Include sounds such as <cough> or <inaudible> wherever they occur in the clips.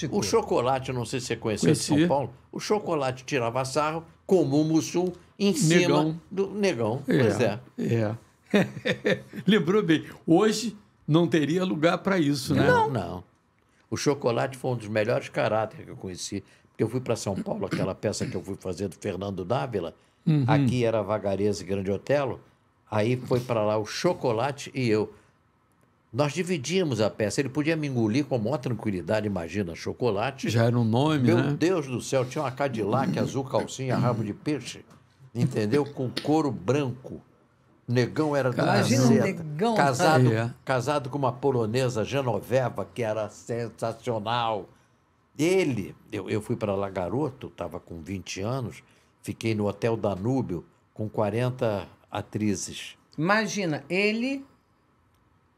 Chegou. O chocolate, não sei se você conheceu de São Paulo, o chocolate tirava sarro, como o Mussum, em negão. cima do negão. É, pois é. é. <laughs> Lembrou bem. Hoje não teria lugar para isso, né? Não, não. O chocolate foi um dos melhores caráteres que eu conheci. Porque eu fui para São Paulo, aquela peça que eu fui fazer do Fernando Dávila. Uhum. Aqui era Vagareza Grande Otelo. Aí foi para lá o chocolate e eu. Nós dividíamos a peça. Ele podia me engolir com maior tranquilidade, imagina, chocolate. Já era um nome, Meu né? Meu Deus do céu, tinha uma Cadillac azul, calcinha, rabo de peixe, entendeu? Com couro branco. Negão era do Imagina um negão. Casado, é. casado com uma polonesa, Genoveva, que era sensacional. Ele, eu, eu fui para lá garoto, estava com 20 anos, fiquei no Hotel Danúbio com 40 atrizes. Imagina, ele,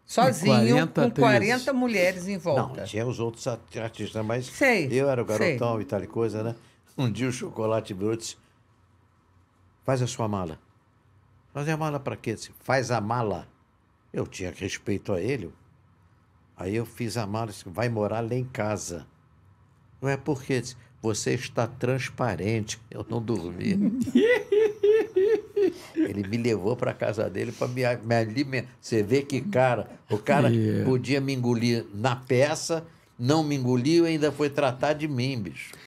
sozinho, 40 com 40 atriz. mulheres em volta. Não, tinha os outros artistas, né? mas sei, eu era o garotão sei. e tal coisa, né? Um dia o Chocolate Brutus faz a sua mala. Fazer a mala para quê? Faz a mala. Eu tinha respeito a ele. Aí eu fiz a mala, disse, vai morar lá em casa. Não é porque disse, você está transparente. Eu não dormi. <laughs> Ele me levou para a casa dele para me, me alimentar. Você vê que cara, o cara yeah. É. podia me engolir na peça, não me engoliu e ainda foi tratar de mim, bicho.